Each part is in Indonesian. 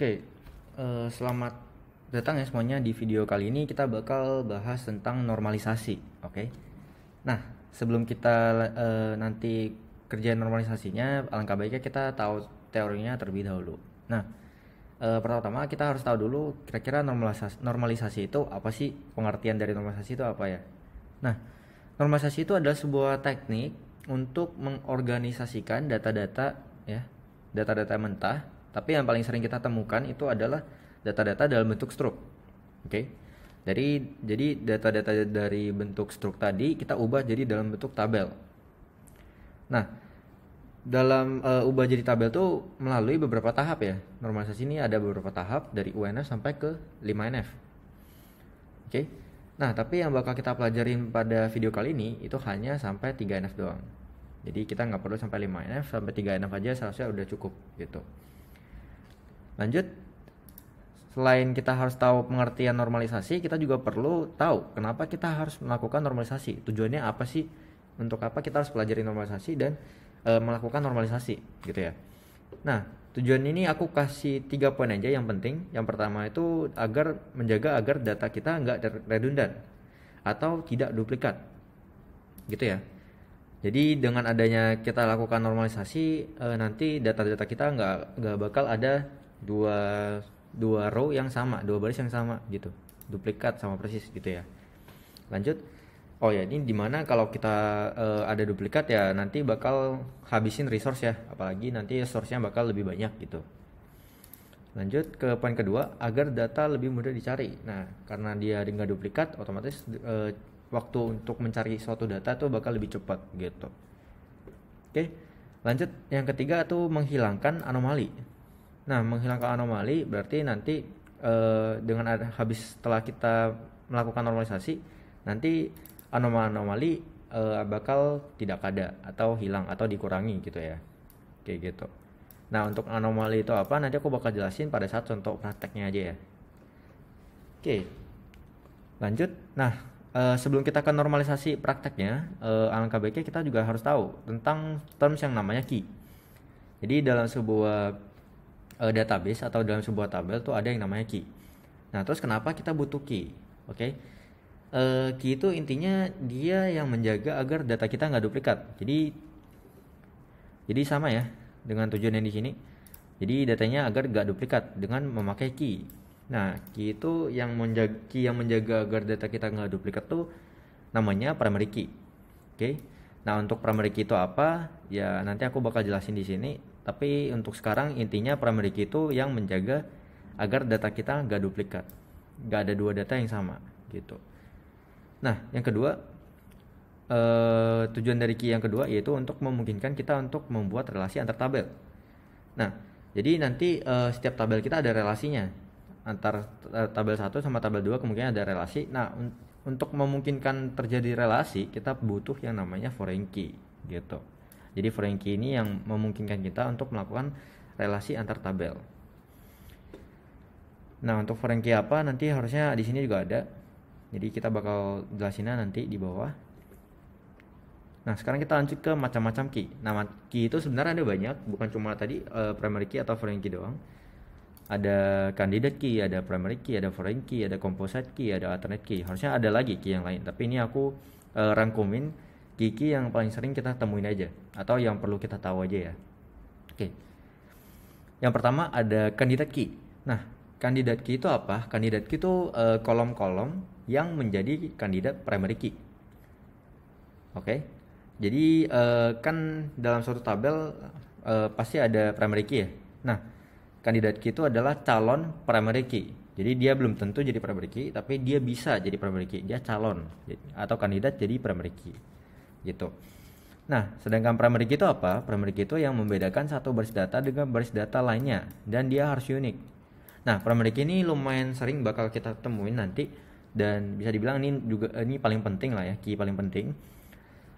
Oke, uh, selamat datang ya semuanya di video kali ini kita bakal bahas tentang normalisasi, oke? Okay? Nah, sebelum kita uh, nanti kerja normalisasinya, alangkah baiknya kita tahu teorinya terlebih dahulu. Nah, uh, eh, pertama kita harus tahu dulu kira-kira normalisasi, normalisasi itu apa sih? Pengertian dari normalisasi itu apa ya? Nah, normalisasi itu adalah sebuah teknik untuk mengorganisasikan data-data ya, data-data mentah tapi yang paling sering kita temukan itu adalah data-data dalam bentuk struk. Oke. Okay? Dari jadi data-data dari bentuk struk tadi kita ubah jadi dalam bentuk tabel. Nah, dalam uh, ubah jadi tabel tuh melalui beberapa tahap ya. Normalisasi ini ada beberapa tahap dari UNF sampai ke 5NF. Oke. Okay? Nah, tapi yang bakal kita pelajarin pada video kali ini itu hanya sampai 3NF doang. Jadi kita nggak perlu sampai 5NF, sampai 3NF aja seharusnya udah cukup gitu. Lanjut, selain kita harus tahu pengertian normalisasi, kita juga perlu tahu kenapa kita harus melakukan normalisasi. Tujuannya apa sih? Untuk apa kita harus pelajari normalisasi dan e, melakukan normalisasi, gitu ya. Nah, tujuan ini aku kasih tiga poin aja yang penting. Yang pertama itu agar menjaga agar data kita nggak redundant atau tidak duplikat, gitu ya. Jadi dengan adanya kita lakukan normalisasi, e, nanti data-data kita nggak nggak bakal ada dua dua row yang sama dua baris yang sama gitu duplikat sama persis gitu ya lanjut oh ya ini dimana kalau kita uh, ada duplikat ya nanti bakal habisin resource ya apalagi nanti resource nya bakal lebih banyak gitu lanjut ke poin kedua agar data lebih mudah dicari nah karena dia dengan duplikat otomatis uh, waktu untuk mencari suatu data tuh bakal lebih cepat gitu oke lanjut yang ketiga tuh menghilangkan anomali Nah, menghilangkan anomali berarti nanti uh, dengan ada, habis setelah kita melakukan normalisasi, nanti anomali-anomali uh, bakal tidak ada atau hilang atau dikurangi gitu ya. Kayak gitu. Nah, untuk anomali itu apa nanti aku bakal jelasin pada saat contoh prakteknya aja ya. Oke. Lanjut. Nah, uh, sebelum kita ke normalisasi prakteknya, uh, alangkah baiknya kita juga harus tahu tentang terms yang namanya key. Jadi dalam sebuah uh, database atau dalam sebuah tabel tuh ada yang namanya key. Nah, terus kenapa kita butuh key? Oke. Okay? Uh, eh, key itu intinya dia yang menjaga agar data kita nggak duplikat. Jadi jadi sama ya dengan tujuan yang di sini. Jadi datanya agar nggak duplikat dengan memakai key. Nah, key itu yang menjaga key yang menjaga agar data kita nggak duplikat tuh namanya primary key. Oke. Okay? Nah, untuk primary key itu apa? Ya nanti aku bakal jelasin di sini tapi untuk sekarang intinya primary key itu yang menjaga agar data kita nggak duplikat nggak ada dua data yang sama gitu nah yang kedua eh, tujuan dari key yang kedua yaitu untuk memungkinkan kita untuk membuat relasi antar tabel nah jadi nanti eh, setiap tabel kita ada relasinya antar eh, tabel 1 sama tabel 2 kemungkinan ada relasi nah un untuk memungkinkan terjadi relasi kita butuh yang namanya foreign key gitu jadi foreign key ini yang memungkinkan kita untuk melakukan relasi antar tabel. Nah, untuk foreign key apa nanti harusnya di sini juga ada. Jadi kita bakal jelasinnya nanti di bawah. Nah, sekarang kita lanjut ke macam-macam key. Nah, key itu sebenarnya ada banyak, bukan cuma tadi uh, primary key atau foreign key doang. Ada candidate key, ada primary key, ada foreign key, ada composite key, ada alternate key. Harusnya ada lagi key yang lain, tapi ini aku uh, rangkumin Kiki yang paling sering kita temuin aja atau yang perlu kita tahu aja ya. Oke. Yang pertama ada kandidat key. Nah, kandidat key itu apa? Kandidat key itu kolom eh, kolom-kolom yang menjadi kandidat primary key. Oke. Jadi uh, kan dalam suatu tabel uh, pasti ada primary key ya. Nah, kandidat key itu adalah calon primary key. Jadi dia belum tentu jadi primary key, tapi dia bisa jadi primary key. Dia calon atau kandidat jadi primary key gitu. Nah, sedangkan primary key itu apa? Primary key itu yang membedakan satu baris data dengan baris data lainnya dan dia harus unik. Nah, primary key ini lumayan sering bakal kita temuin nanti dan bisa dibilang ini juga ini paling penting lah ya, key paling penting.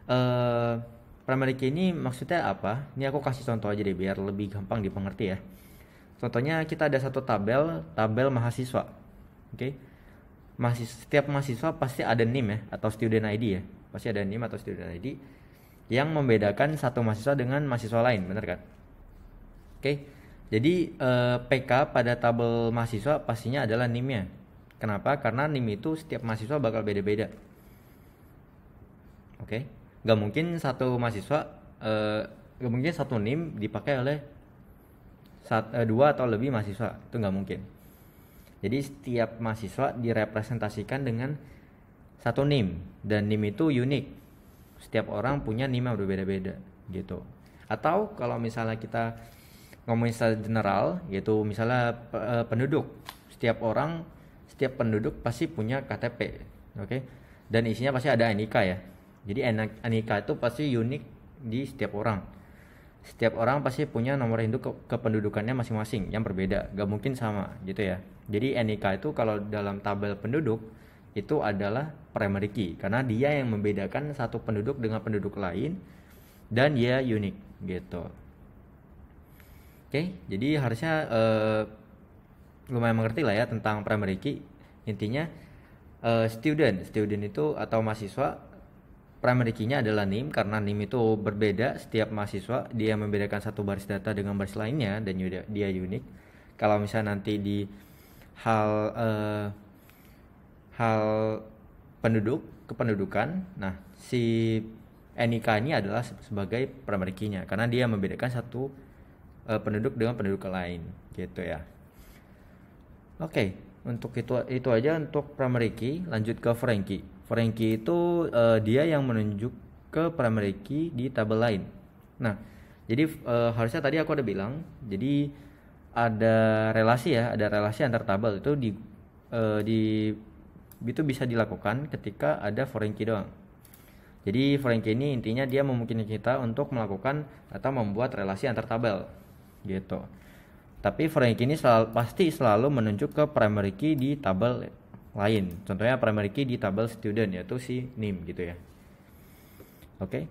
Uh, primary key ini maksudnya apa? Ini aku kasih contoh aja deh biar lebih gampang dipengerti ya. Contohnya kita ada satu tabel, tabel mahasiswa. Oke. Okay? Mahasiswa, setiap mahasiswa pasti ada NIM ya atau student ID ya Pasti ada NIM atau student ID yang membedakan satu mahasiswa dengan mahasiswa lain, benar kan? Oke. Jadi eh, PK pada tabel mahasiswa pastinya adalah NIM-nya. Kenapa? Karena NIM itu setiap mahasiswa bakal beda-beda. Oke. Okay. Gak mungkin satu mahasiswa eh, gak mungkin satu NIM dipakai oleh sat, eh, dua atau lebih mahasiswa. Itu gak mungkin. Jadi setiap mahasiswa direpresentasikan dengan satu NIM dan NIM itu unik. Setiap orang punya NIM yang berbeda-beda gitu. Atau kalau misalnya kita ngomongin secara general yaitu misalnya e, penduduk, setiap orang setiap penduduk pasti punya KTP, oke? Okay? Dan isinya pasti ada NIK ya. Jadi NIK itu pasti unik di setiap orang. Setiap orang pasti punya nomor induk kependudukannya masing-masing yang berbeda, gak mungkin sama gitu ya. Jadi NIK itu kalau dalam tabel penduduk itu adalah primary key karena dia yang membedakan satu penduduk dengan penduduk lain dan dia ya unik gitu. Oke, okay, jadi harusnya uh, lumayan mengerti lah ya tentang primary key. Intinya uh, student, student itu atau mahasiswa primary key-nya adalah nim karena nim itu berbeda setiap mahasiswa dia membedakan satu baris data dengan baris lainnya dan dia unik kalau misalnya nanti di hal uh, hal penduduk kependudukan. Nah, si NIK ini adalah sebagai pramerikinya karena dia membedakan satu uh, penduduk dengan penduduk lain gitu ya. Oke, okay, untuk itu itu aja untuk prameriki, lanjut ke Frankie. Frankie itu uh, dia yang menunjuk ke prameriki di tabel lain. Nah, jadi uh, harusnya tadi aku ada bilang, jadi ada relasi ya, ada relasi antar tabel itu di uh, di itu bisa dilakukan ketika ada foreign key doang. Jadi foreign key ini intinya dia memungkinkan kita untuk melakukan atau membuat relasi antar tabel gitu. Tapi foreign key ini selalu, pasti selalu menunjuk ke primary key di tabel lain. Contohnya primary key di tabel student yaitu si name gitu ya. Oke.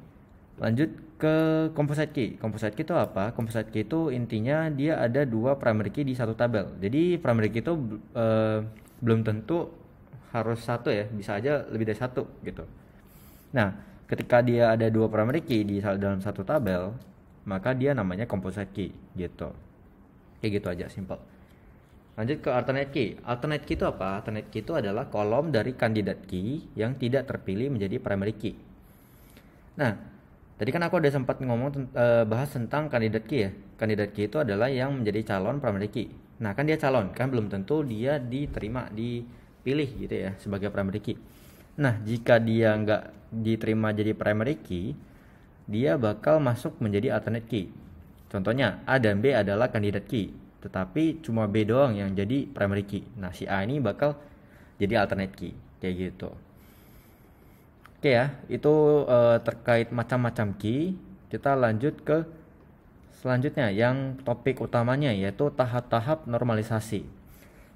Lanjut ke composite key. Composite key itu apa? Composite key itu intinya dia ada dua primary key di satu tabel. Jadi primary key itu eh, belum tentu harus satu ya bisa aja lebih dari satu gitu nah ketika dia ada dua primary key di dalam satu tabel maka dia namanya composite key gitu kayak gitu aja simple lanjut ke alternate key alternate key itu apa alternate key itu adalah kolom dari kandidat key yang tidak terpilih menjadi primary key nah tadi kan aku udah sempat ngomong eh, bahas tentang kandidat key ya kandidat key itu adalah yang menjadi calon primary key nah kan dia calon kan belum tentu dia diterima di pilih gitu ya sebagai primary key. Nah jika dia nggak diterima jadi primary key, dia bakal masuk menjadi alternate key. Contohnya A dan B adalah kandidat key, tetapi cuma B doang yang jadi primary key. Nah si A ini bakal jadi alternate key kayak gitu. Oke ya, itu uh, terkait macam-macam key. Kita lanjut ke selanjutnya yang topik utamanya yaitu tahap-tahap normalisasi.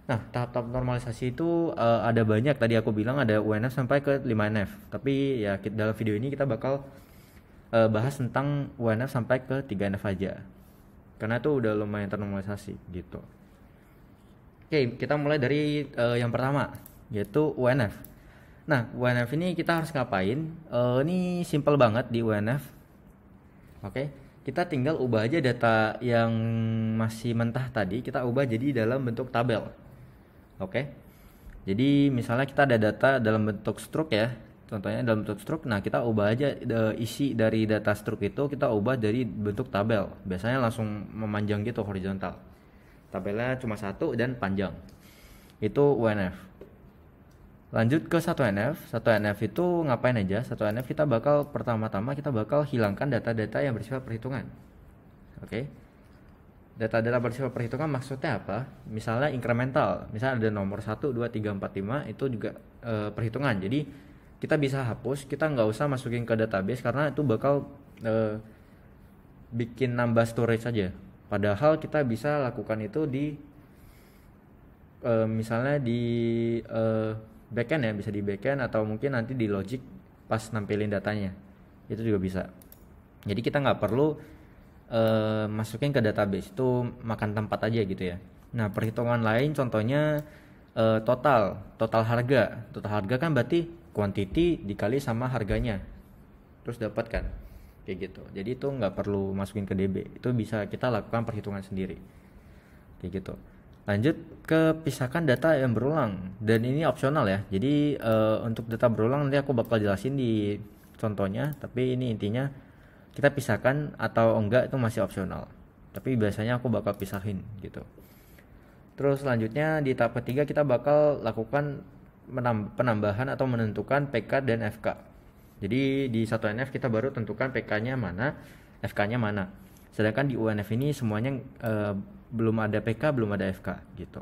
Nah, tahap-tahap normalisasi itu uh, ada banyak. Tadi aku bilang ada UNF sampai ke 5NF. Tapi ya kita, dalam video ini kita bakal uh, bahas tentang UNF sampai ke 3NF aja. Karena itu udah lumayan ternormalisasi gitu. Oke, kita mulai dari uh, yang pertama yaitu UNF. Nah, UNF ini kita harus ngapain? Uh, ini simple banget di UNF. Oke. Kita tinggal ubah aja data yang masih mentah tadi, kita ubah jadi dalam bentuk tabel Oke. Okay? Jadi misalnya kita ada data dalam bentuk struk ya. Contohnya dalam bentuk struk. Nah, kita ubah aja e, isi dari data struk itu kita ubah dari bentuk tabel. Biasanya langsung memanjang gitu horizontal. Tabelnya cuma satu dan panjang. Itu UNF. Lanjut ke 1NF. 1NF itu ngapain aja? 1NF kita bakal pertama-tama kita bakal hilangkan data-data yang bersifat perhitungan. Oke. Okay? data-data bersifat perhitungan maksudnya apa? Misalnya incremental, misalnya ada nomor 1, 2, 3, 4, 5 itu juga e, perhitungan. Jadi kita bisa hapus, kita nggak usah masukin ke database karena itu bakal e, bikin nambah storage saja. Padahal kita bisa lakukan itu di e, misalnya di e, backend ya, bisa di backend atau mungkin nanti di logic pas nampilin datanya. Itu juga bisa. Jadi kita nggak perlu uh, masukin ke database itu makan tempat aja gitu ya. Nah perhitungan lain contohnya uh, total total harga total harga kan berarti quantity dikali sama harganya terus dapat kan kayak gitu. Jadi itu nggak perlu masukin ke DB itu bisa kita lakukan perhitungan sendiri kayak gitu. Lanjut ke pisahkan data yang berulang dan ini opsional ya. Jadi uh, untuk data berulang nanti aku bakal jelasin di contohnya, tapi ini intinya kita pisahkan atau enggak itu masih opsional tapi biasanya aku bakal pisahin gitu terus selanjutnya di tahap ketiga kita bakal lakukan penambahan atau menentukan PK dan FK jadi di satu NF kita baru tentukan PK-nya mana FK-nya mana sedangkan di UNF ini semuanya e, belum ada PK belum ada FK gitu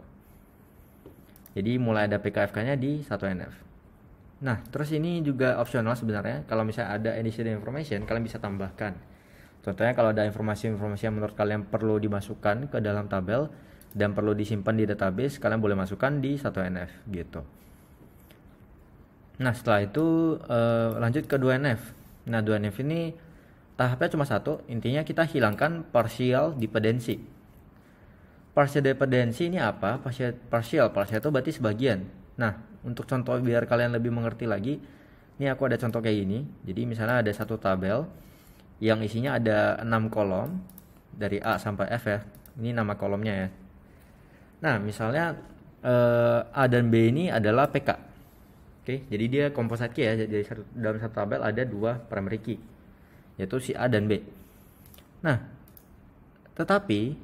jadi mulai ada PK FK-nya di satu NF Nah, terus ini juga opsional sebenarnya. Kalau misalnya ada additional information, kalian bisa tambahkan. Contohnya kalau ada informasi-informasi yang menurut kalian perlu dimasukkan ke dalam tabel dan perlu disimpan di database, kalian boleh masukkan di satu nf gitu. Nah, setelah itu uh, lanjut ke 2NF. Nah, 2NF ini tahapnya cuma satu, intinya kita hilangkan partial dependency. Partial dependency ini apa? Partial partial, partial itu berarti sebagian. Nah, untuk contoh biar kalian lebih mengerti lagi ini aku ada contoh kayak gini jadi misalnya ada satu tabel yang isinya ada 6 kolom dari A sampai F ya ini nama kolomnya ya nah misalnya eh, A dan B ini adalah PK oke jadi dia komposat key ya jadi dalam satu tabel ada dua primary key yaitu si A dan B nah tetapi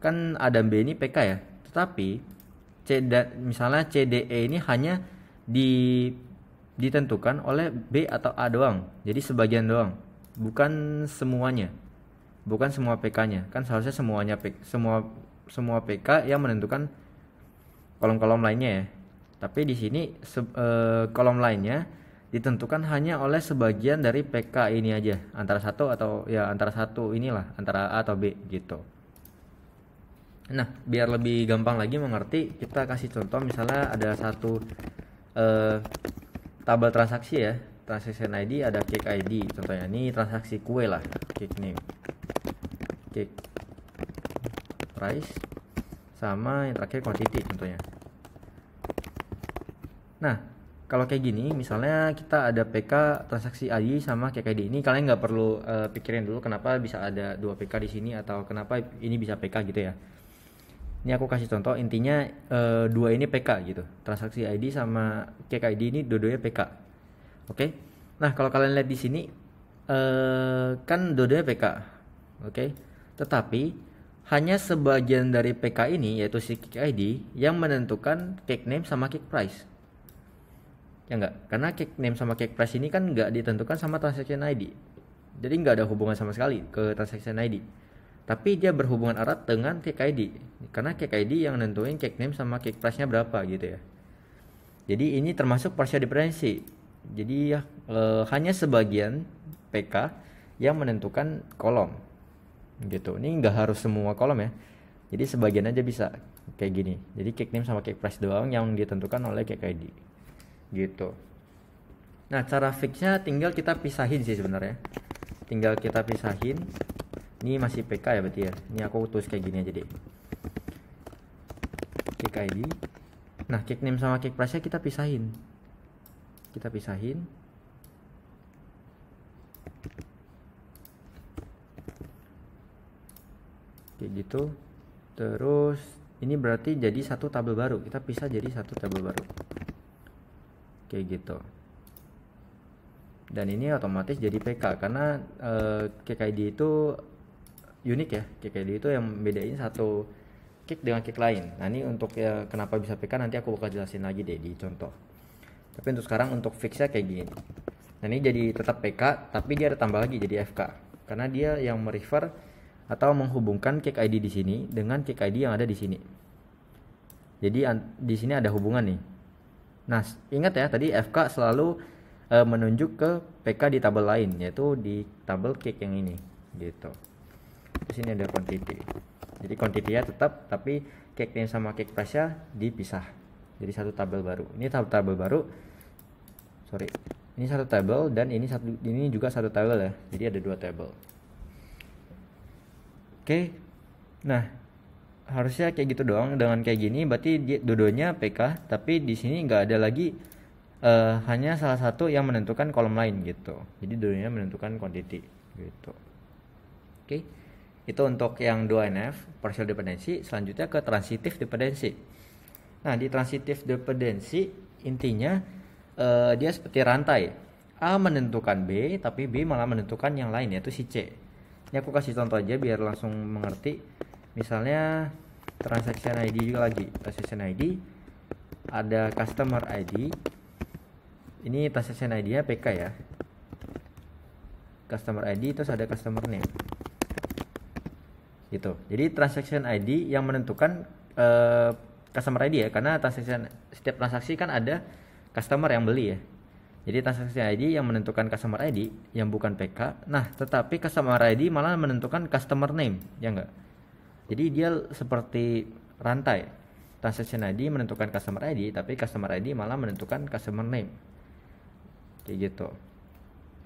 kan A dan B ini PK ya tetapi misalnya CDE ini hanya di ditentukan oleh B atau A doang. Jadi sebagian doang, bukan semuanya. Bukan semua PK-nya. Kan seharusnya semuanya PK, semua semua PK yang menentukan kolom-kolom lainnya ya. Tapi di sini se, e, kolom lainnya ditentukan hanya oleh sebagian dari PK ini aja, antara satu atau ya antara satu inilah, antara A atau B gitu. Nah, biar lebih gampang lagi mengerti, kita kasih contoh misalnya ada satu eh, tabel transaksi ya. Transaction ID ada cake ID. Contohnya ini transaksi kue lah, cake name. Cake price sama yang terakhir quantity contohnya. Nah, kalau kayak gini, misalnya kita ada PK transaksi ID sama ID ini, kalian nggak perlu uh, pikirin dulu kenapa bisa ada dua PK di sini atau kenapa ini bisa PK gitu ya ini aku kasih contoh intinya e, dua ini PK gitu transaksi ID sama cek ID ini dua PK oke okay? nah kalau kalian lihat di sini e, kan dua PK oke okay? tetapi hanya sebagian dari PK ini yaitu si cek ID yang menentukan cake name sama cake price ya enggak karena cake name sama cake price ini kan enggak ditentukan sama transaction ID jadi enggak ada hubungan sama sekali ke transaction ID tapi dia berhubungan erat dengan cake ID karena cake ID yang nentuin cake name sama cake price nya berapa gitu ya jadi ini termasuk partial diferensi jadi ya e, hanya sebagian PK yang menentukan kolom gitu ini nggak harus semua kolom ya jadi sebagian aja bisa kayak gini jadi cake name sama cake price doang yang ditentukan oleh cake ID gitu nah cara fixnya tinggal kita pisahin sih sebenarnya tinggal kita pisahin ini masih PK ya berarti ya ini aku tulis kayak gini aja deh kick ID nah kick name sama kick price nya kita pisahin kita pisahin kayak gitu terus ini berarti jadi satu tabel baru kita pisah jadi satu tabel baru kayak gitu dan ini otomatis jadi PK karena e, eh, KKID itu unik ya KKD itu yang bedain satu kick dengan kick lain nah ini untuk ya, kenapa bisa PK nanti aku bakal jelasin lagi deh di contoh tapi untuk sekarang untuk fixnya kayak gini nah ini jadi tetap PK tapi dia ada tambah lagi jadi FK karena dia yang merefer atau menghubungkan kick ID di sini dengan kick ID yang ada di sini jadi di sini ada hubungan nih nah ingat ya tadi FK selalu e, menunjuk ke PK di tabel lain yaitu di tabel kick yang ini gitu di sini ada quantity jadi quantity ya tetap tapi cake name sama cake price nya dipisah jadi satu tabel baru ini satu tabel baru sorry ini satu tabel dan ini satu ini juga satu tabel ya jadi ada dua tabel oke nah harusnya kayak gitu doang dengan kayak gini berarti dia dodonya PK tapi di sini nggak ada lagi uh, hanya salah satu yang menentukan kolom lain gitu jadi dodonya menentukan quantity gitu oke okay. Itu untuk yang 2NF, partial dependency selanjutnya ke transitive dependency. Nah, di transitive dependency intinya eh, dia seperti rantai. A menentukan B, tapi B malah menentukan yang lain yaitu si C. Ini aku kasih contoh aja biar langsung mengerti. Misalnya transaction ID juga lagi. Transaction ID ada customer ID. Ini transaction ID-nya PK ya. Customer ID terus ada customer name gitu jadi transaction ID yang menentukan uh, customer ID ya karena transaction setiap transaksi kan ada customer yang beli ya jadi transaction ID yang menentukan customer ID yang bukan PK nah tetapi customer ID malah menentukan customer name ya enggak jadi dia seperti rantai transaction ID menentukan customer ID tapi customer ID malah menentukan customer name kayak gitu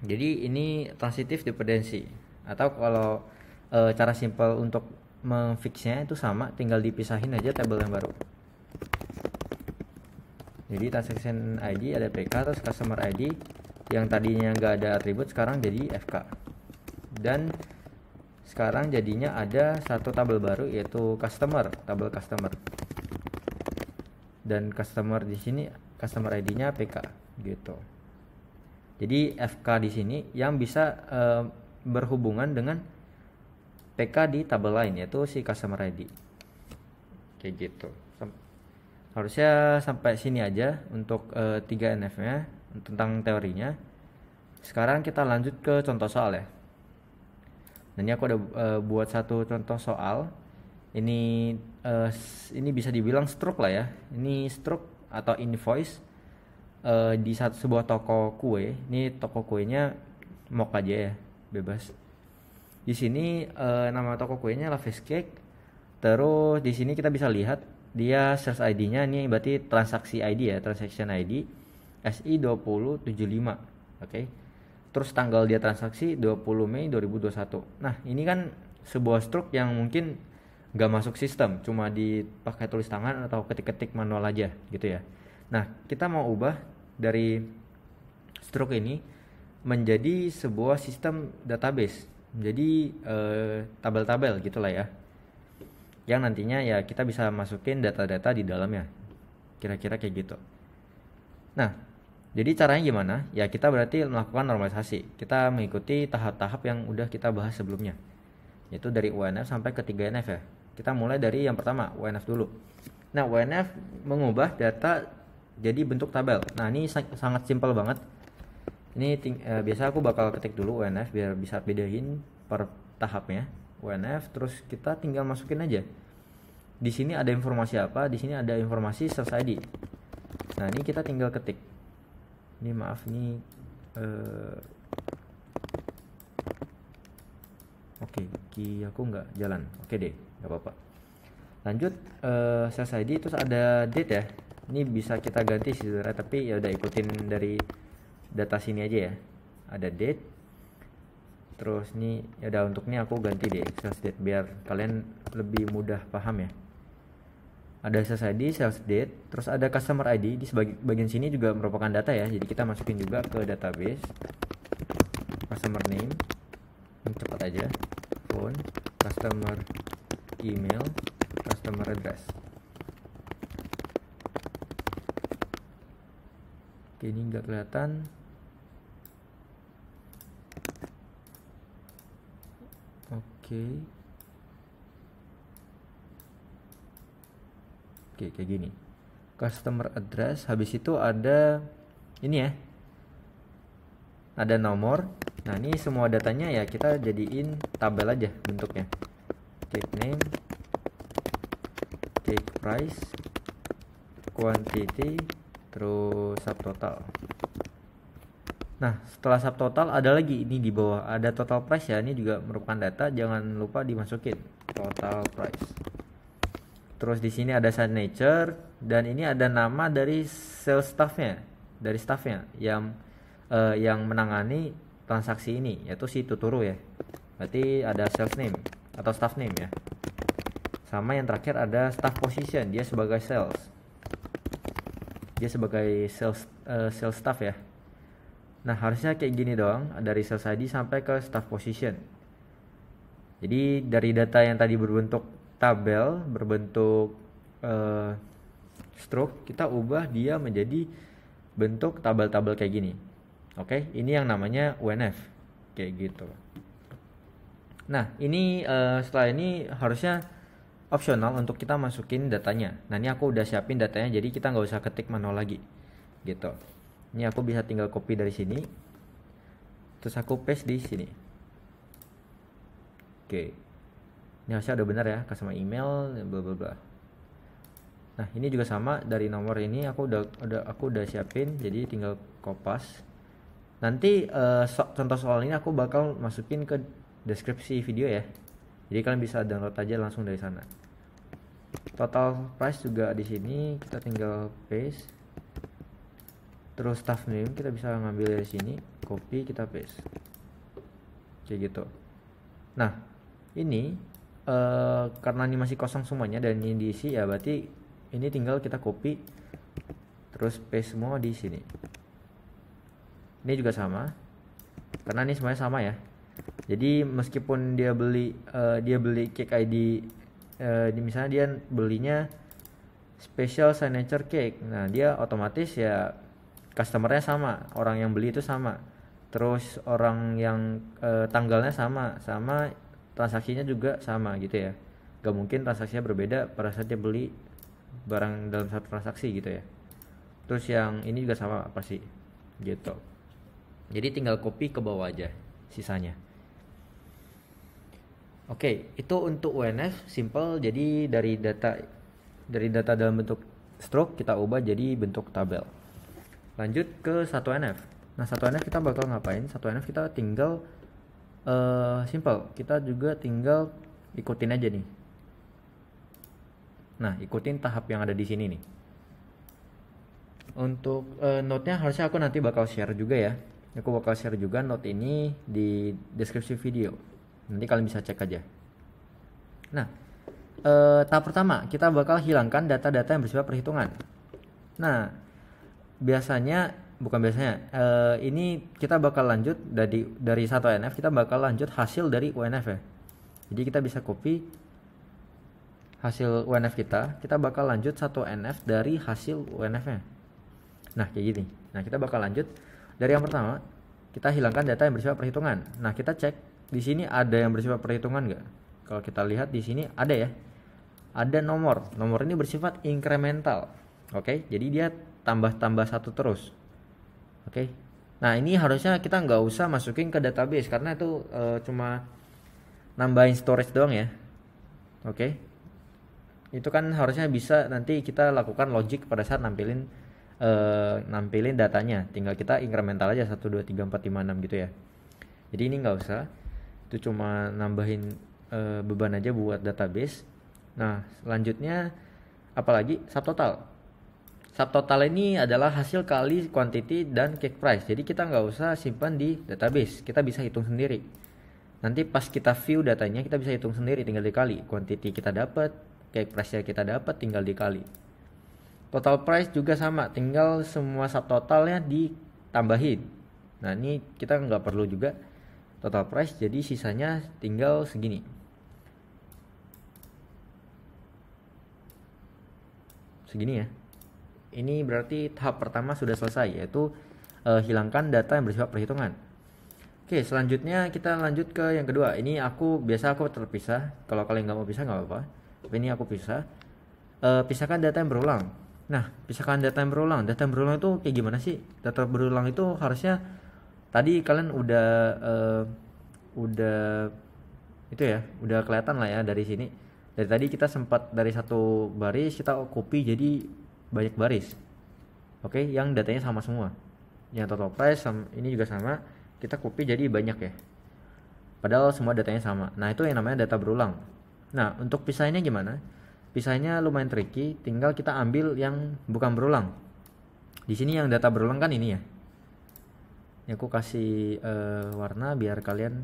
jadi ini transitive dependency atau kalau e, cara simple untuk memfixnya itu sama tinggal dipisahin aja tabel yang baru jadi transaction ID ada PK terus customer ID yang tadinya nggak ada atribut sekarang jadi FK dan sekarang jadinya ada satu tabel baru yaitu customer tabel customer dan customer di sini customer ID-nya PK gitu jadi FK di sini yang bisa e, berhubungan dengan PK di tabel lain yaitu si customer ID kayak gitu harusnya sampai sini aja untuk uh, eh, 3NF nya tentang teorinya sekarang kita lanjut ke contoh soal ya dan ini aku udah eh, uh, buat satu contoh soal ini uh, ini bisa dibilang stroke lah ya ini stroke atau invoice uh, di satu sebuah toko kue ini toko kuenya mock aja ya bebas di sini uh, nama toko kuenya face Cake terus di sini kita bisa lihat dia search ID-nya ini berarti transaksi ID ya transaction ID SI2075 oke okay? terus tanggal dia transaksi 20 Mei 2021 nah ini kan sebuah struk yang mungkin nggak masuk sistem cuma dipakai tulis tangan atau ketik-ketik manual aja gitu ya nah kita mau ubah dari struk ini menjadi sebuah sistem database jadi eh, tabel-tabel gitulah ya yang nantinya ya kita bisa masukin data-data di dalamnya kira-kira kayak gitu nah jadi caranya gimana ya kita berarti melakukan normalisasi kita mengikuti tahap-tahap yang udah kita bahas sebelumnya yaitu dari UNF sampai ke 3NF ya kita mulai dari yang pertama UNF dulu nah UNF mengubah data jadi bentuk tabel nah ini sangat simpel banget ini ting uh, biasa aku bakal ketik dulu UNF biar bisa bedain per tahapnya UNF terus kita tinggal masukin aja di sini ada informasi apa di sini ada informasi selesai di nah ini kita tinggal ketik ini maaf ini uh, oke okay, aku nggak jalan oke okay deh nggak apa-apa lanjut uh, eh, selesai di terus ada date ya ini bisa kita ganti sih tapi ya udah ikutin dari data sini aja ya ada date terus nih ada ya udah untuk ini aku ganti deh sales date biar kalian lebih mudah paham ya ada sales ID, sales date, terus ada customer ID di bagian sini juga merupakan data ya. Jadi kita masukin juga ke database customer name, ini cepat aja, phone, customer email, customer address. Oke, ini nggak kelihatan. okay. oke kayak gini customer address habis itu ada ini ya ada nomor nah ini semua datanya ya kita jadiin tabel aja bentuknya cake name cake price quantity terus subtotal Nah, setelah subtotal ada lagi ini di bawah ada total price ya. Ini juga merupakan data, jangan lupa dimasukin total price. Terus di sini ada signature dan ini ada nama dari sales staffnya, dari staffnya yang uh, yang menangani transaksi ini yaitu si Tuturu ya. Berarti ada sales name atau staff name ya. Sama yang terakhir ada staff position, dia sebagai sales. Dia sebagai sales uh, sales staff ya Nah harusnya kayak gini dong dari sales ID sampai ke staff position. Jadi dari data yang tadi berbentuk tabel, berbentuk uh, stroke, kita ubah dia menjadi bentuk tabel-tabel kayak gini. Oke, okay? ini yang namanya UNF kayak gitu. Nah ini uh, setelah ini harusnya opsional untuk kita masukin datanya. Nah ini aku udah siapin datanya jadi kita nggak usah ketik manual lagi gitu ini aku bisa tinggal copy dari sini terus aku paste di sini oke ini harusnya udah benar ya sama email bla bla bla nah ini juga sama dari nomor ini aku udah udah aku udah siapin jadi tinggal kopas nanti uh, so, contoh soal ini aku bakal masukin ke deskripsi video ya jadi kalian bisa download aja langsung dari sana total price juga di sini kita tinggal paste terus staff name kita bisa ngambil dari sini copy kita paste kayak gitu nah ini uh, karena ini masih kosong semuanya dan ini diisi ya berarti ini tinggal kita copy terus paste semua di sini ini juga sama karena ini semuanya sama ya jadi meskipun dia beli uh, dia beli cake ID uh, eh, misalnya dia belinya special signature cake nah dia otomatis ya customernya sama orang yang beli itu sama terus orang yang e, tanggalnya sama sama transaksinya juga sama gitu ya gak mungkin transaksinya berbeda pada saat dia beli barang dalam satu transaksi gitu ya terus yang ini juga sama apa sih gitu jadi tinggal copy ke bawah aja sisanya oke itu untuk UNF simple jadi dari data dari data dalam bentuk stroke kita ubah jadi bentuk tabel lanjut ke 1NF nah 1NF kita bakal ngapain 1NF kita tinggal uh, simple kita juga tinggal ikutin aja nih nah ikutin tahap yang ada di sini nih untuk uh, note-nya harusnya aku nanti bakal share juga ya aku bakal share juga note ini di deskripsi video nanti kalian bisa cek aja nah uh, tahap pertama kita bakal hilangkan data-data yang bersifat perhitungan nah biasanya bukan biasanya uh, ini kita bakal lanjut dari dari satu NF kita bakal lanjut hasil dari UNF ya jadi kita bisa copy hasil UNF kita kita bakal lanjut satu NF dari hasil UNF nya nah kayak gini nah kita bakal lanjut dari yang pertama kita hilangkan data yang bersifat perhitungan nah kita cek di sini ada yang bersifat perhitungan nggak kalau kita lihat di sini ada ya ada nomor nomor ini bersifat incremental oke okay? jadi dia tambah-tambah satu terus oke okay? nah ini harusnya kita nggak usah masukin ke database karena itu e, cuma nambahin storage doang ya oke okay? itu kan harusnya bisa nanti kita lakukan logic pada saat nampilin e, nampilin datanya tinggal kita incremental aja 1 2 3 4 5 6 gitu ya jadi ini nggak usah itu cuma nambahin e, beban aja buat database nah selanjutnya apalagi subtotal Subtotal ini adalah hasil kali quantity dan cake price. Jadi kita nggak usah simpan di database, kita bisa hitung sendiri. Nanti pas kita view datanya kita bisa hitung sendiri tinggal dikali quantity kita dapat, cake price-nya kita dapat tinggal dikali. Total price juga sama, tinggal semua subtotalnya ditambahin. Nah, ini kita nggak perlu juga total price, jadi sisanya tinggal segini. Segini ya. Ini berarti tahap pertama sudah selesai yaitu e, hilangkan data yang bersifat perhitungan. Oke, selanjutnya kita lanjut ke yang kedua. Ini aku biasa aku terpisah. Kalau kalian nggak mau pisah nggak apa-apa. Tapi ini aku pisah. E, pisahkan data yang berulang. Nah, pisahkan data yang berulang. Data yang berulang itu kayak gimana sih? Data berulang itu harusnya tadi kalian udah e, udah itu ya, udah kelihatan lah ya dari sini dari tadi kita sempat dari satu baris kita copy jadi banyak baris oke okay, yang datanya sama semua yang total price sama, ini juga sama kita copy jadi banyak ya padahal semua datanya sama nah itu yang namanya data berulang nah untuk pisahnya gimana Pisahnya lumayan tricky tinggal kita ambil yang bukan berulang di sini yang data berulang kan ini ya ini aku kasih uh, warna biar kalian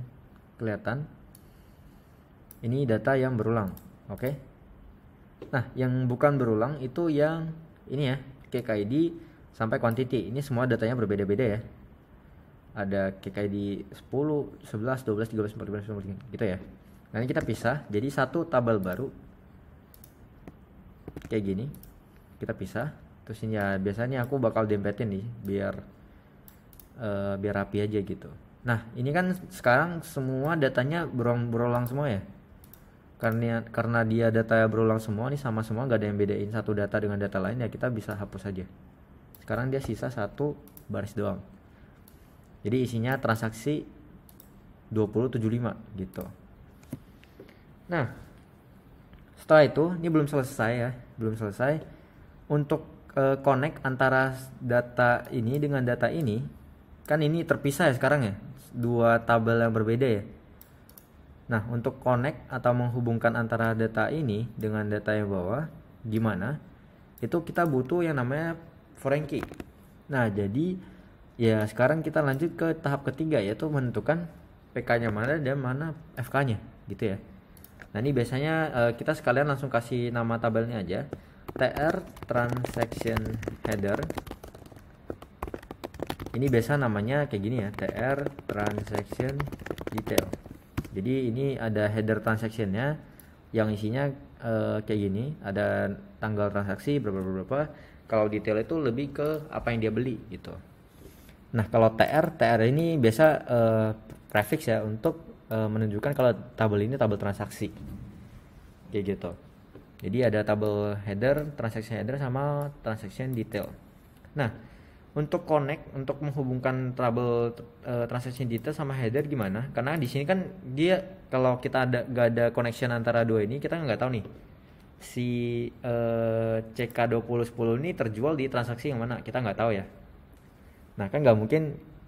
kelihatan ini data yang berulang oke okay? nah yang bukan berulang itu yang ini ya KKID sampai quantity ini semua datanya berbeda-beda ya ada KKID 10, 11, 12, 13, 14, 15, 15 gitu ya Nanti kita pisah jadi satu tabel baru kayak gini kita pisah terus ini ya biasanya aku bakal dempetin nih biar uh, biar rapi aja gitu nah ini kan sekarang semua datanya berulang berulang semua ya karena karena dia data berulang semua nih sama semua nggak ada yang bedain satu data dengan data lain ya kita bisa hapus saja sekarang dia sisa satu baris doang jadi isinya transaksi 2075 gitu nah setelah itu ini belum selesai ya belum selesai untuk e, connect antara data ini dengan data ini kan ini terpisah ya sekarang ya dua tabel yang berbeda ya Nah, untuk connect atau menghubungkan antara data ini dengan data yang bawah, gimana? Itu kita butuh yang namanya foreign key. Nah, jadi ya sekarang kita lanjut ke tahap ketiga yaitu menentukan PK-nya mana dan mana FK-nya gitu ya. Nah, ini biasanya uh, kita sekalian langsung kasih nama tabelnya aja. TR transaction header. Ini biasa namanya kayak gini ya, TR transaction detail jadi ini ada header transactionnya yang isinya uh, kayak gini ada tanggal transaksi berapa berapa kalau detail itu lebih ke apa yang dia beli gitu nah kalau TR TR ini biasa uh, prefix ya untuk uh, menunjukkan kalau tabel ini tabel transaksi kayak gitu jadi ada tabel header transaction header sama transaction detail nah untuk connect untuk menghubungkan trouble uh, transaction data sama header gimana karena di sini kan dia kalau kita ada gak ada connection antara dua ini kita nggak tahu nih si eh, uh, CK2010 ini terjual di transaksi yang mana kita nggak tahu ya nah kan nggak mungkin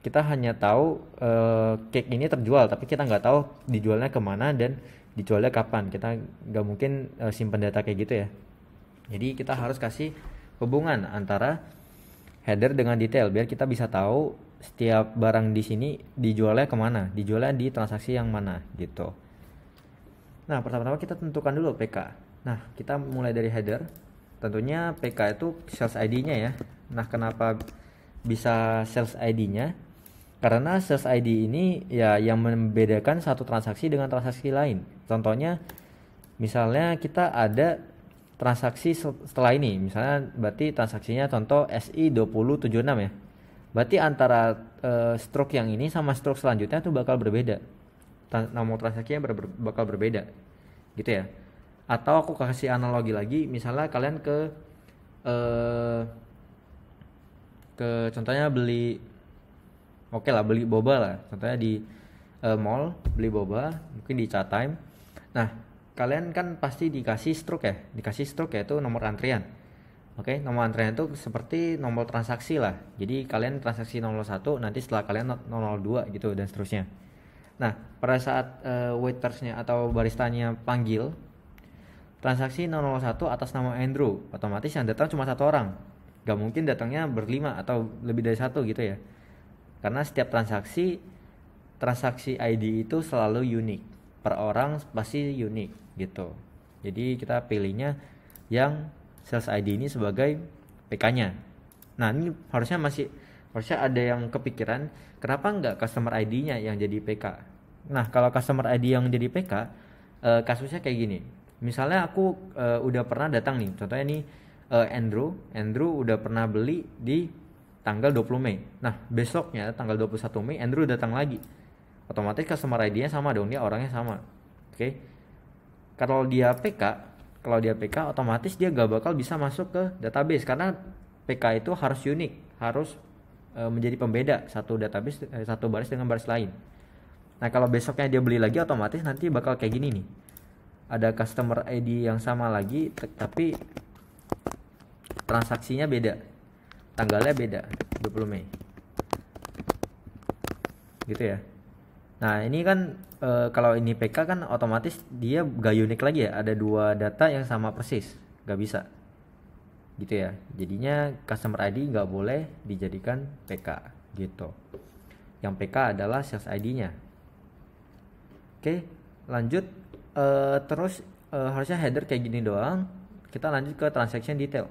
kita hanya tahu uh, cake ini terjual tapi kita nggak tahu dijualnya kemana dan dijualnya kapan kita nggak mungkin uh, simpan data kayak gitu ya jadi kita harus kasih hubungan antara header dengan detail biar kita bisa tahu setiap barang di sini dijualnya kemana, dijualnya di transaksi yang mana gitu. Nah pertama-tama kita tentukan dulu PK. Nah kita mulai dari header. Tentunya PK itu sales ID-nya ya. Nah kenapa bisa sales ID-nya? Karena sales ID ini ya yang membedakan satu transaksi dengan transaksi lain. Contohnya misalnya kita ada transaksi setelah ini misalnya berarti transaksinya contoh SI 2076 ya berarti antara uh, stroke yang ini sama stroke selanjutnya tuh bakal berbeda Trans nomor transaksinya ber ber bakal berbeda gitu ya atau aku kasih analogi lagi misalnya kalian ke uh, ke contohnya beli oke okay lah beli boba lah contohnya di uh, mall beli boba mungkin di chat time nah kalian kan pasti dikasih stroke ya dikasih stroke yaitu nomor antrian oke nomor antrian itu seperti nomor transaksi lah jadi kalian transaksi 01 nanti setelah kalian 002 gitu dan seterusnya nah pada saat uh, waitersnya atau baristanya panggil transaksi 001 atas nama Andrew otomatis yang datang cuma satu orang gak mungkin datangnya berlima atau lebih dari satu gitu ya karena setiap transaksi transaksi ID itu selalu unik per orang pasti unik gitu jadi kita pilihnya yang sales ID ini sebagai PK-nya nah ini harusnya masih harusnya ada yang kepikiran kenapa nggak customer ID-nya yang jadi PK nah kalau customer ID yang jadi PK uh, eh, kasusnya kayak gini misalnya aku uh, udah pernah datang nih contohnya ini uh, eh, Andrew Andrew udah pernah beli di tanggal 20 Mei. Nah, besoknya tanggal 21 Mei Andrew datang lagi otomatis customer ID-nya sama dong dia orangnya sama oke okay? kalau dia PK kalau dia PK otomatis dia gak bakal bisa masuk ke database karena PK itu harus unik harus e, menjadi pembeda satu database e, satu baris dengan baris lain nah kalau besoknya dia beli lagi otomatis nanti bakal kayak gini nih ada customer ID yang sama lagi tapi transaksinya beda tanggalnya beda 20 Mei gitu ya Nah ini kan e, kalau ini PK kan otomatis dia gak unik lagi ya. Ada dua data yang sama persis, gak bisa. Gitu ya. Jadinya customer ID nggak boleh dijadikan PK gitu. Yang PK adalah sales ID-nya. Oke, lanjut. E, terus e, harusnya header kayak gini doang. Kita lanjut ke transaction detail.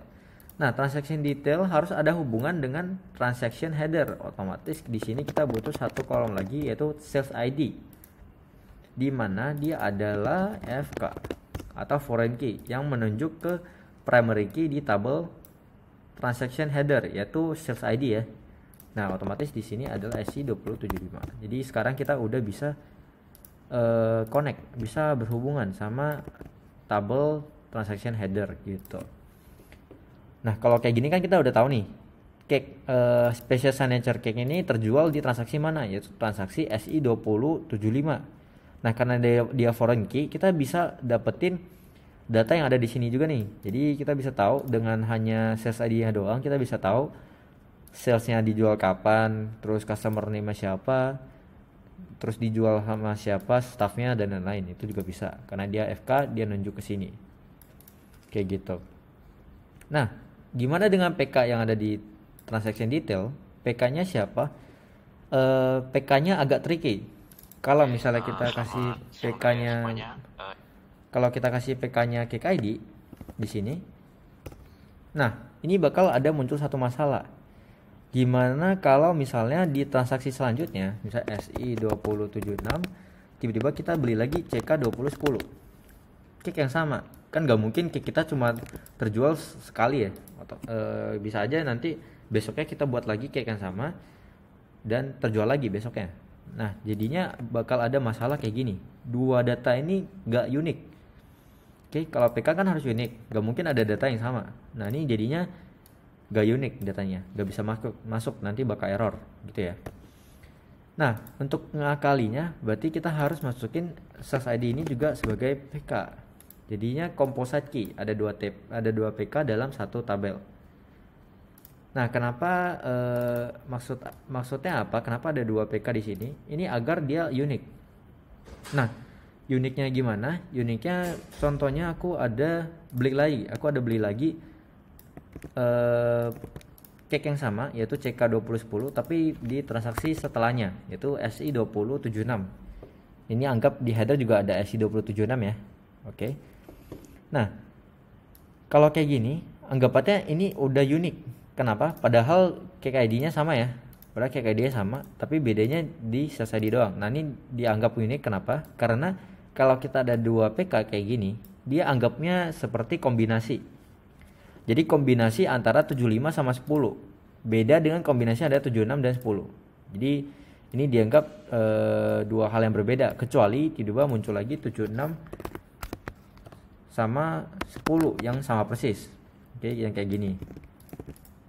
Nah, transaction detail harus ada hubungan dengan transaction header. Otomatis di sini kita butuh satu kolom lagi yaitu sales ID. Di mana dia adalah FK atau foreign key yang menunjuk ke primary key di tabel transaction header yaitu sales ID ya. Nah, otomatis di sini adalah SC275. Jadi sekarang kita udah bisa uh, connect, bisa berhubungan sama tabel transaction header gitu. Nah, kalau kayak gini kan kita udah tahu nih. Cake uh, special signature cake ini terjual di transaksi mana? Yaitu transaksi SI 2075. Nah, karena dia, dia foreign key, kita bisa dapetin data yang ada di sini juga nih. Jadi kita bisa tahu dengan hanya sales ID-nya doang kita bisa tahu salesnya dijual kapan, terus customer name siapa, terus dijual sama siapa, staffnya dan lain-lain itu juga bisa karena dia FK dia nunjuk ke sini. Kayak gitu. Nah, Gimana dengan PK yang ada di transaction detail? PK-nya siapa? E, eh, PK-nya agak tricky. Kalau misalnya eh, kita kasih ya, PK-nya eh, kalau kita kasih PK-nya KKID di sini. Nah, ini bakal ada muncul satu masalah. Gimana kalau misalnya di transaksi selanjutnya, misalnya SI 2076, tiba-tiba kita beli lagi CK 2010. Cek yang sama kan nggak mungkin kita cuma terjual sekali ya atau e, eh, bisa aja nanti besoknya kita buat lagi kayak yang sama dan terjual lagi besoknya nah jadinya bakal ada masalah kayak gini dua data ini nggak unik oke kalau PK kan harus unik nggak mungkin ada data yang sama nah ini jadinya nggak unik datanya nggak bisa masuk masuk nanti bakal error gitu ya Nah, untuk mengakalinya berarti kita harus masukin sas ID ini juga sebagai PK. Jadinya composite key ada dua tab, ada dua PK dalam satu tabel. Nah, kenapa eh, maksud maksudnya apa? Kenapa ada dua PK di sini? Ini agar dia unik. Nah, uniknya gimana? Uniknya contohnya aku ada beli lagi, aku ada beli lagi eh cek yang sama yaitu CK2010 tapi di transaksi setelahnya yaitu SI2076. Ini anggap di header juga ada SI2076 ya. Oke. Okay. Nah, kalau kayak gini, anggapannya ini udah unik. Kenapa? Padahal KKID-nya sama ya. Padahal KKID-nya sama, tapi bedanya di SSID doang. Nah, ini dianggap unik kenapa? Karena kalau kita ada dua PK kayak gini, dia anggapnya seperti kombinasi. Jadi kombinasi antara 75 sama 10. Beda dengan kombinasi ada 76 dan 10. Jadi ini dianggap e, dua hal yang berbeda kecuali tiba-tiba muncul lagi 76 sama 10 yang sama persis oke okay, yang kayak gini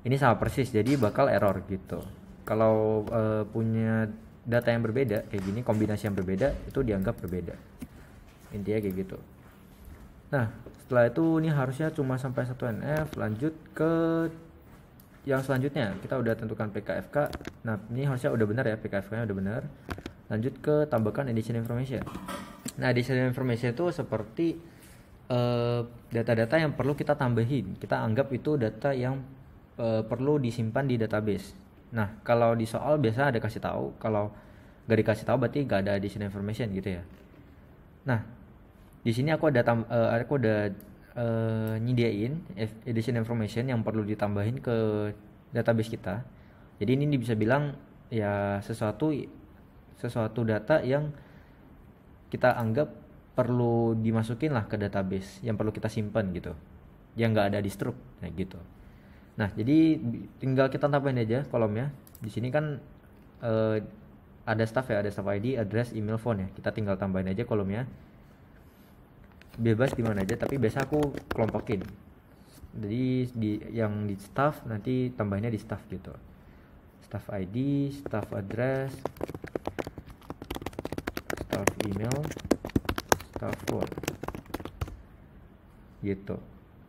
ini sama persis jadi bakal error gitu kalau uh, punya data yang berbeda kayak gini kombinasi yang berbeda itu dianggap berbeda intinya kayak gitu nah setelah itu ini harusnya cuma sampai 1 nf lanjut ke yang selanjutnya kita udah tentukan PKFK nah ini harusnya udah benar ya PKFK nya udah benar lanjut ke tambahkan additional information nah additional information itu seperti Eh, data-data yang perlu kita tambahin. Kita anggap itu data yang uh, perlu disimpan di database. Nah, kalau di soal biasa ada kasih tahu, kalau gak dikasih tahu berarti gak ada additional information gitu ya. Nah, di sini aku ada tam, uh, aku ada uh, nyediain additional information yang perlu ditambahin ke database kita. Jadi ini bisa bilang ya sesuatu sesuatu data yang kita anggap perlu dimasukin lah ke database yang perlu kita simpan gitu yang nggak ada di struk nah gitu nah jadi tinggal kita tambahin aja kolomnya di sini kan eh, ada staff ya ada staff ID address email phone ya kita tinggal tambahin aja kolomnya bebas di mana aja tapi biasa aku kelompokin jadi di yang di staff nanti tambahinnya di staff gitu staff ID staff address staff email gitu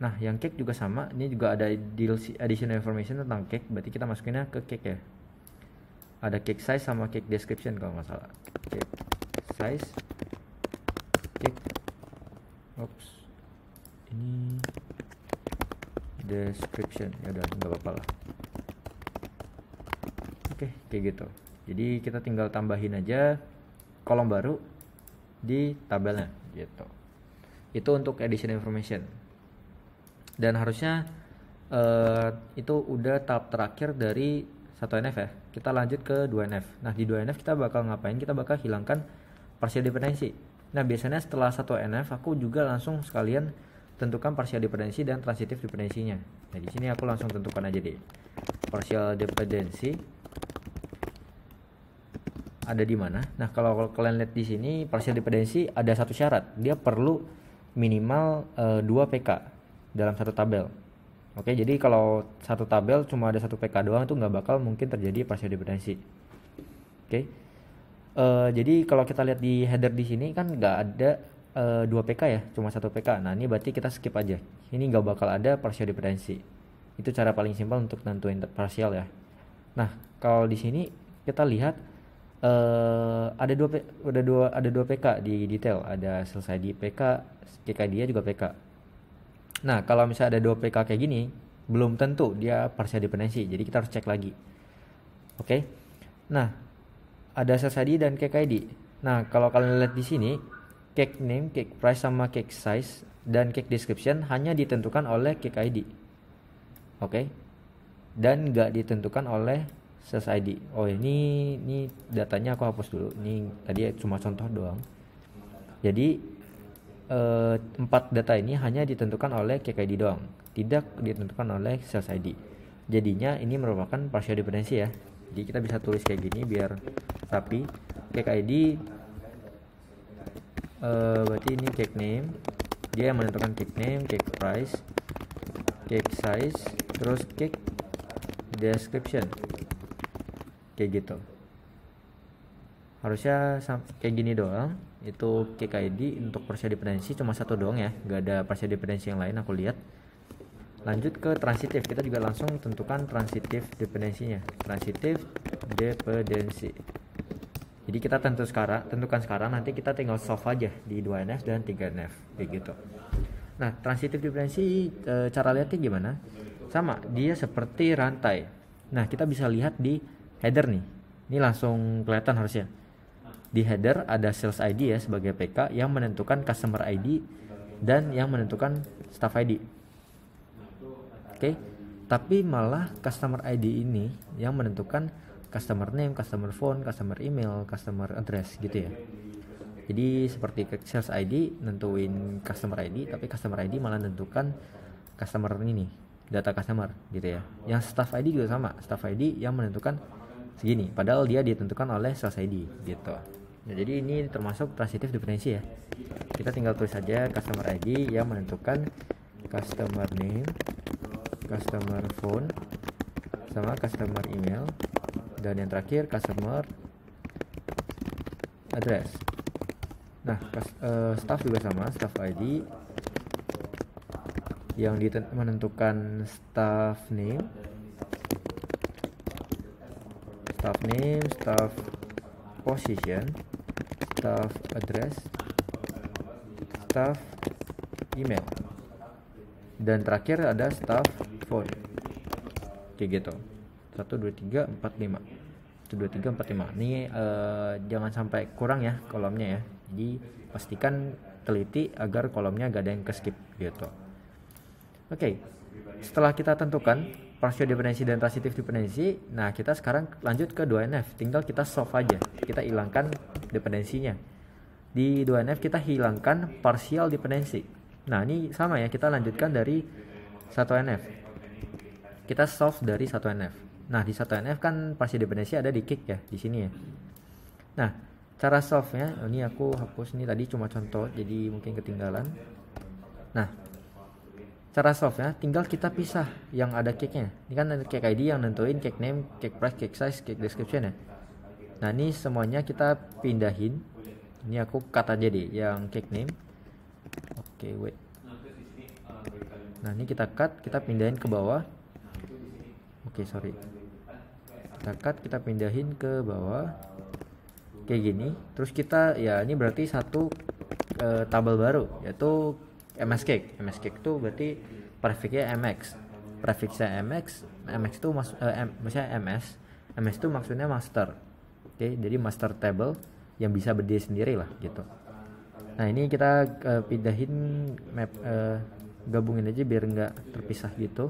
nah yang cake juga sama ini juga ada deal additional information tentang cake berarti kita masukinnya ke cake ya ada cake size sama cake description kalau nggak salah cake size cake Oops, ini description ya udah nggak apa-apa lah oke kayak gitu jadi kita tinggal tambahin aja kolom baru di tabelnya gitu itu untuk edition information dan harusnya uh, itu udah tahap terakhir dari satu NF ya kita lanjut ke 2NF nah di 2NF kita bakal ngapain kita bakal hilangkan partial dependency nah biasanya setelah satu NF aku juga langsung sekalian tentukan partial dependency dan transitive nya nah di sini aku langsung tentukan aja deh partial dependency ada di mana. Nah, kalau kalian lihat di sini partial dependency ada satu syarat, dia perlu minimal eh, dua 2 PK dalam satu tabel. Oke, jadi kalau satu tabel cuma ada satu PK doang itu nggak bakal mungkin terjadi partial dependency. Oke, e, jadi kalau kita lihat di header di sini kan nggak ada eh, dua 2 PK ya, cuma satu PK. Nah ini berarti kita skip aja. Ini nggak bakal ada partial dependency. Itu cara paling simpel untuk nentuin partial ya. Nah kalau di sini kita lihat Eh, ada dua ada dua ada dua PK di detail ada selesai di PK PK dia juga PK nah kalau misalnya ada dua PK kayak gini belum tentu dia parsial dependensi jadi kita harus cek lagi oke okay? nah ada selesai dan KKID nah kalau kalian lihat di sini cake name cake price sama cake size dan cake description hanya ditentukan oleh cake oke okay? dan nggak ditentukan oleh Search ID. Oh ini ini datanya aku hapus dulu. Ini tadi cuma contoh doang. Jadi eh, empat data ini hanya ditentukan oleh KKID doang, tidak ditentukan oleh sales ID. Jadinya ini merupakan partial dependency ya. Jadi kita bisa tulis kayak gini biar rapi. KKID eh, berarti ini cake name dia yang menentukan cake name, cake price, cake size, terus cake description kayak gitu harusnya kayak gini doang itu KKID untuk Persia dependensi cuma satu doang ya Gak ada Persia dependensi yang lain aku lihat lanjut ke transitif kita juga langsung tentukan transitif dependensinya transitif dependensi jadi kita tentu sekarang tentukan sekarang nanti kita tinggal solve aja di 2NF dan 3NF kayak gitu nah transitif dependensi eh, cara lihatnya gimana sama dia seperti rantai nah kita bisa lihat di header nih ini langsung kelihatan harusnya di header ada sales ID ya sebagai PK yang menentukan customer ID dan yang menentukan staff ID. Oke, okay? tapi malah customer ID ini yang menentukan customer name, customer phone, customer email, customer address gitu ya. Jadi seperti sales ID nentuin customer ID, tapi customer ID malah menentukan customer ini, data customer gitu ya. Yang staff ID juga sama, staff ID yang menentukan segini padahal dia ditentukan oleh sales ID gitu nah, jadi ini termasuk transitive dependency ya kita tinggal tulis saja customer ID yang menentukan customer name customer phone sama customer email dan yang terakhir customer address nah eh, staff juga sama staff ID yang menentukan staff name staff name staff position staff address staff email dan terakhir ada staff phone kayak gitu 1 2 3 4 5 1 2 3 4 5 ini uh, jangan sampai kurang ya kolomnya ya jadi pastikan teliti agar kolomnya gak ada yang keskip gitu oke okay. setelah kita tentukan partial dependensi dan transitive dependensi. Nah, kita sekarang lanjut ke 2NF. Tinggal kita solve aja. Kita hilangkan dependensinya. Di 2NF kita hilangkan partial dependensi. Nah, ini sama ya. Kita lanjutkan dari 1NF. Kita solve dari 1NF. Nah, di 1NF kan partial dependensi ada di kick ya, di sini ya. Nah, cara solve-nya, ini aku hapus ini tadi cuma contoh, jadi mungkin ketinggalan. Nah, Secara ya tinggal kita pisah yang ada cake-nya. Ini kan ada cake ID yang nentuin cake name, cake price, cake size, cake description ya. Nah ini semuanya kita pindahin. Ini aku kata jadi yang cake name. Oke okay, wait. Nah ini kita cut, kita pindahin ke bawah. Oke okay, sorry. Kita cut, kita pindahin ke bawah. Kayak gini. Terus kita ya ini berarti satu uh, tabel baru yaitu MS Cake MS Cake itu berarti prefixnya MX prefixnya MX MX itu mas uh, M, misalnya MS MS itu maksudnya master oke okay? jadi master table yang bisa berdiri sendiri lah gitu nah ini kita uh, pindahin map uh, gabungin aja biar nggak terpisah gitu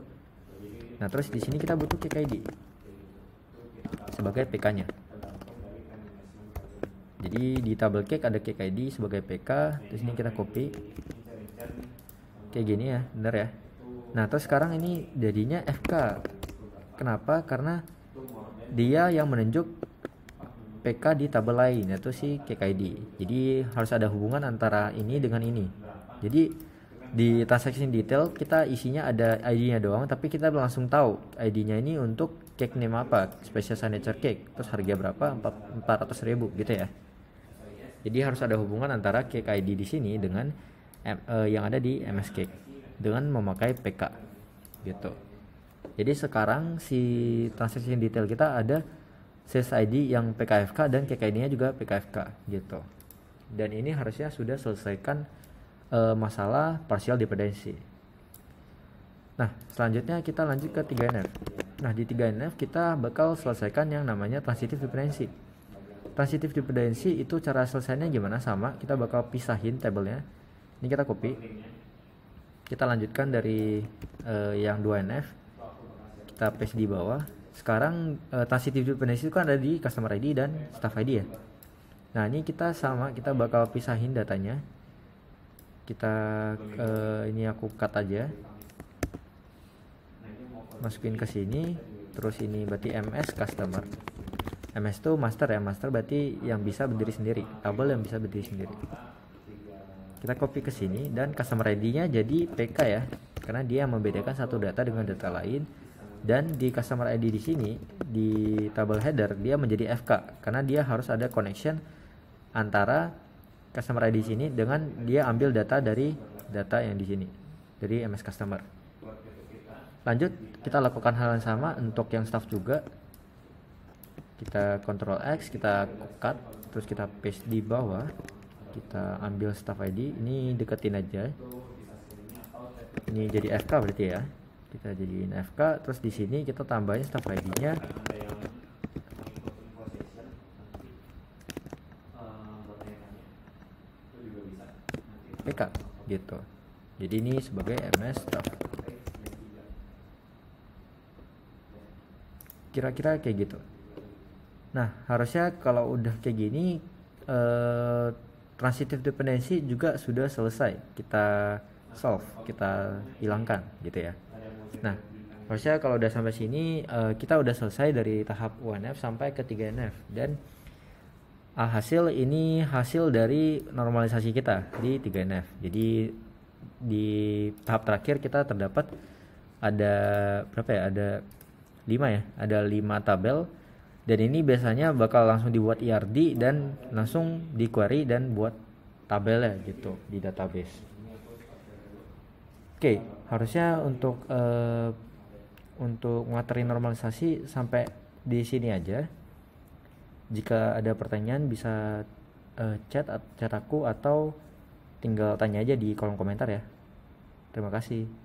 nah terus di sini kita butuh CKID sebagai PK nya jadi di table cake ada ID sebagai PK terus ini kita copy kayak gini ya bener ya nah terus sekarang ini jadinya FK kenapa karena dia yang menunjuk PK di tabel lain yaitu si KKID jadi harus ada hubungan antara ini dengan ini jadi di transaction detail kita isinya ada ID-nya doang tapi kita langsung tahu ID-nya ini untuk cake name apa special signature cake terus harga berapa 400 ribu gitu ya jadi harus ada hubungan antara cake ID di sini dengan M, uh, yang ada di MSK dengan memakai PK gitu. Jadi sekarang si transaction detail kita ada id yang PKFK dan KKN-nya juga PKFK gitu. Dan ini harusnya sudah selesaikan uh, masalah partial dependency. Nah, selanjutnya kita lanjut ke 3NF. Nah, di 3NF kita bakal selesaikan yang namanya transitive dependency. Transitive dependency itu cara selesainya gimana sama, kita bakal pisahin tabelnya ini kita copy kita lanjutkan dari uh, yang 2NF kita paste di bawah sekarang uh, eh, transitive dependency itu kan ada di customer ID dan staff ID ya nah ini kita sama kita bakal pisahin datanya kita uh, ini aku cut aja masukin ke sini terus ini berarti MS customer MS itu master ya master berarti yang bisa berdiri sendiri tabel yang bisa berdiri sendiri kita copy ke sini dan customer id nya jadi PK ya karena dia membedakan satu data dengan data lain dan di customer ID di sini di table header dia menjadi FK karena dia harus ada connection antara customer ID sini dengan dia ambil data dari data yang di sini dari MS customer lanjut kita lakukan hal yang sama untuk yang staff juga kita Ctrl X kita cut terus kita paste di bawah kita ambil staff ID ini deketin aja ini jadi FK berarti ya kita jadiin FK terus di sini kita tambahin staff ID-nya PK gitu jadi ini sebagai MS staff kira-kira kayak gitu nah harusnya kalau udah kayak gini eh, transitive dependensi juga sudah selesai kita solve kita hilangkan gitu ya nah harusnya kalau udah sampai sini uh, kita udah selesai dari tahap 1F sampai ke 3NF dan uh, hasil ini hasil dari normalisasi kita di 3NF jadi di tahap terakhir kita terdapat ada berapa ya ada 5 ya ada 5 tabel dan ini biasanya bakal langsung dibuat IRD e dan langsung di query dan buat tabel ya gitu di database oke okay, harusnya untuk uh, untuk materi normalisasi sampai di sini aja jika ada pertanyaan bisa uh, chat chat aku atau tinggal tanya aja di kolom komentar ya terima kasih